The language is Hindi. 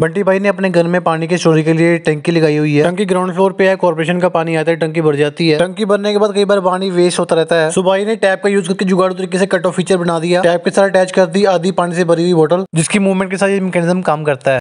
बंटी भाई ने अपने घर में पानी के स्टोरेज के लिए टंकी लगाई हुई है टंकी ग्राउंड फ्लोर पे है कॉर्पोरेशन का पानी आता है टंकी भर जाती है टंकी भरने के बाद कई बार पानी वेस्ट होता रहता है सुबह ने टैप का यूज करके जुगाड़ तरीके से कट ऑफ फीचर बना दिया टैप के साथ अटैच कर दी आधी पानी से भरी हुई बोटल जिसकी मूवमेंट के साथ ये मैकेनिज्म काम करता है